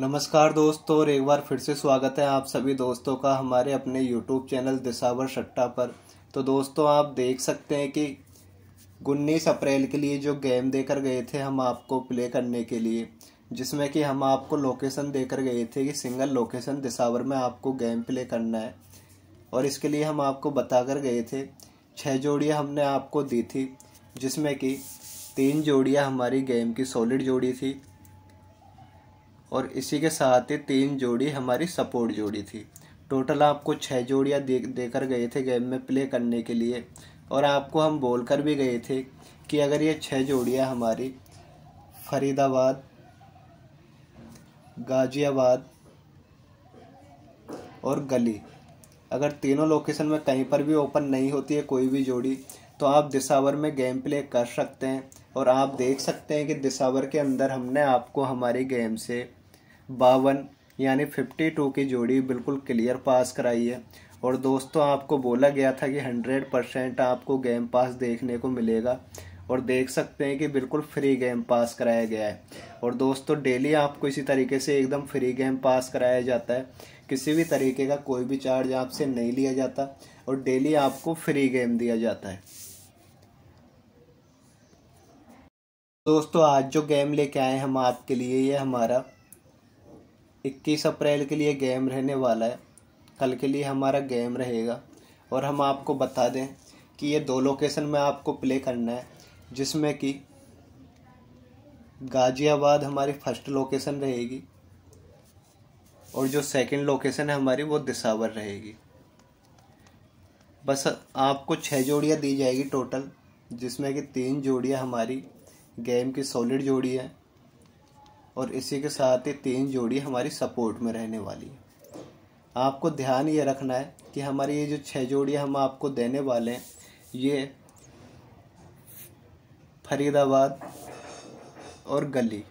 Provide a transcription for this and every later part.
नमस्कार दोस्तों और एक बार फिर से स्वागत है आप सभी दोस्तों का हमारे अपने यूट्यूब चैनल दिसावर सट्टा पर तो दोस्तों आप देख सकते हैं कि उन्नीस अप्रैल के लिए जो गेम देकर गए थे हम आपको प्ले करने के लिए जिसमें कि हम आपको लोकेशन देकर गए थे कि सिंगल लोकेशन दिसावर में आपको गेम प्ले करना है और इसके लिए हम आपको बता कर गए थे छः जोड़ियाँ हमने आपको दी थी जिसमें कि तीन जोड़ियाँ हमारी गेम की सॉलिड जोड़ी थी और इसी के साथ ही तीन जोड़ी हमारी सपोर्ट जोड़ी थी टोटल आपको छः जोड़ियाँ दे देकर गए थे गेम में प्ले करने के लिए और आपको हम बोल कर भी गए थे कि अगर ये छः जोड़ियाँ हमारी फरीदाबाद गाजियाबाद और गली अगर तीनों लोकेशन में कहीं पर भी ओपन नहीं होती है कोई भी जोड़ी तो आप दिसावर में गेम प्ले कर सकते हैं और आप देख सकते हैं कि दिसावर के अंदर हमने आपको हमारी गेम से बावन यानी फिफ्टी टू की जोड़ी बिल्कुल क्लियर पास कराई है और दोस्तों आपको बोला गया था कि हंड्रेड परसेंट आपको गेम पास देखने को मिलेगा और देख सकते हैं कि बिल्कुल फ्री गेम पास कराया गया है और दोस्तों डेली आपको इसी तरीके से एकदम फ्री गेम पास कराया जाता है किसी भी तरीके का कोई भी चार्ज आपसे नहीं लिया जाता और डेली आपको फ्री गेम दिया जाता है दोस्तों आज जो गेम लेके आए हम आपके लिए ये हमारा 21 अप्रैल के लिए गेम रहने वाला है कल के लिए हमारा गेम रहेगा और हम आपको बता दें कि ये दो लोकेशन में आपको प्ले करना है जिसमें कि गाज़ियाबाद हमारी फर्स्ट लोकेशन रहेगी और जो सेकंड लोकेशन है हमारी वो दिसावर रहेगी बस आपको छः जोड़ियाँ दी जाएगी टोटल जिसमें कि तीन जोड़ियाँ हमारी गेम की सॉलिड जोड़ी है और इसी के साथ ही तीन जोड़ी हमारी सपोर्ट में रहने वाली है आपको ध्यान ये रखना है कि हमारी ये जो छः जोड़ी हम आपको देने वाले हैं ये फरीदाबाद और गली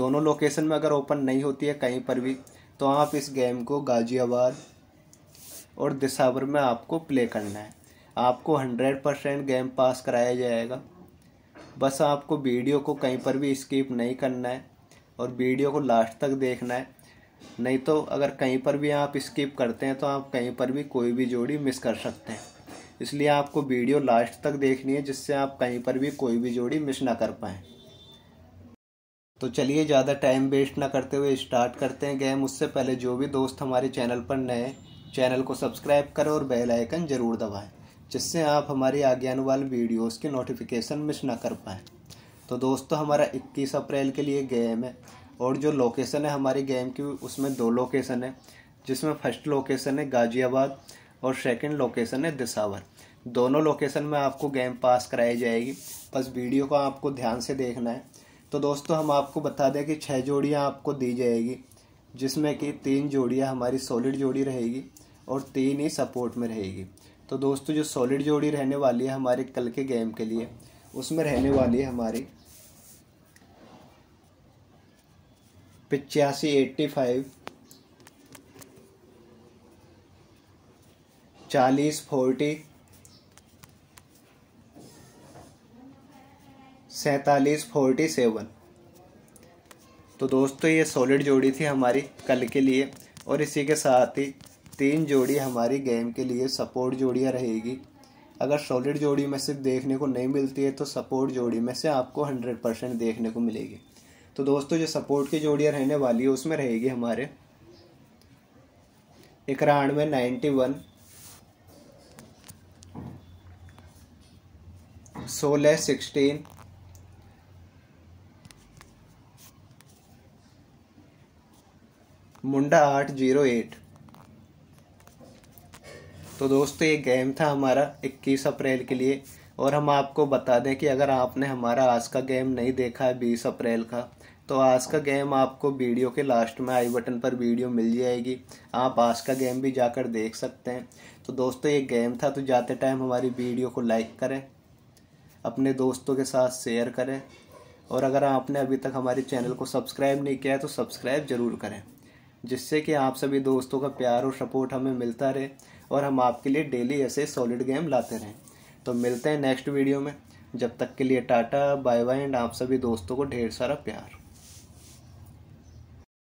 दोनों लोकेशन में अगर ओपन नहीं होती है कहीं पर भी तो आप इस गेम को गाजियाबाद और दिसावर में आपको प्ले करना है आपको हंड्रेड परसेंट गेम पास कराया जाएगा बस आपको वीडियो को कहीं पर भी स्किप नहीं करना है और वीडियो को लास्ट तक देखना है नहीं तो अगर कहीं पर भी आप स्किप करते हैं तो आप कहीं पर भी कोई भी जोड़ी मिस कर सकते हैं इसलिए आपको वीडियो लास्ट तक देखनी है जिससे आप कहीं पर भी कोई भी जोड़ी मिस ना कर पाएँ तो चलिए ज़्यादा टाइम वेस्ट ना करते हुए स्टार्ट करते हैं गेम उससे पहले जो भी दोस्त हमारे चैनल पर नए चैनल को सब्सक्राइब करें और बेल आइकन ज़रूर दबाएं जिससे आप हमारी आगे आने वाली वीडियोस की नोटिफिकेशन मिस ना कर पाएँ तो दोस्तों हमारा 21 अप्रैल के लिए गेम है और जो लोकेशन है हमारी गेम की उसमें दो लोकेशन है जिसमें फर्स्ट लोकेशन है गाजियाबाद और सेकंड लोकेशन है दिसावर दोनों लोकेशन में आपको गेम पास कराई जाएगी बस वीडियो को आपको ध्यान से देखना है तो दोस्तों हम आपको बता दें कि छः जोड़ियाँ आपको दी जाएगी जिसमें कि तीन जोड़ियाँ हमारी सॉलिड जोड़ी रहेगी और तीन ही सपोर्ट में रहेगी तो दोस्तों जो सॉलिड जोड़ी रहने वाली है हमारे कल के गेम के लिए उसमें रहने वाली है हमारी पिचासी एट्टी फाइव चालीस फोर्टी सैतालीस फोर्टी सेवन तो दोस्तों ये सॉलिड जोड़ी थी हमारी कल के लिए और इसी के साथ ही तीन जोड़ी हमारी गेम के लिए सपोर्ट जोड़ियाँ रहेगी अगर सॉलिड जोड़ी में से देखने को नहीं मिलती है तो सपोर्ट जोड़ी में से आपको हंड्रेड परसेंट देखने को मिलेगी तो दोस्तों जो सपोर्ट की जोड़ियाँ रहने वाली है उसमें रहेगी हमारे इक्यानवे नाइन्टी वन सोलह सिक्सटीन मुंडा आठ जीरो एट तो दोस्तों ये गेम था हमारा 21 अप्रैल के लिए और हम आपको बता दें कि अगर आपने हमारा आज का गेम नहीं देखा है 20 अप्रैल का तो आज का गेम आपको वीडियो के लास्ट में आई बटन पर वीडियो मिल जाएगी आप आज का गेम भी जाकर देख सकते हैं तो दोस्तों ये गेम था तो जाते टाइम हमारी वीडियो को लाइक करें अपने दोस्तों के साथ शेयर करें और अगर आपने अभी तक हमारे चैनल को सब्सक्राइब नहीं किया है तो सब्सक्राइब ज़रूर करें जिससे कि आप सभी दोस्तों का प्यार और सपोर्ट हमें मिलता रहे और हम आपके लिए डेली ऐसे सॉलिड गेम लाते रहें तो मिलते हैं नेक्स्ट वीडियो में जब तक के लिए टाटा बाय बाय एंड आप सभी दोस्तों को ढेर सारा प्यार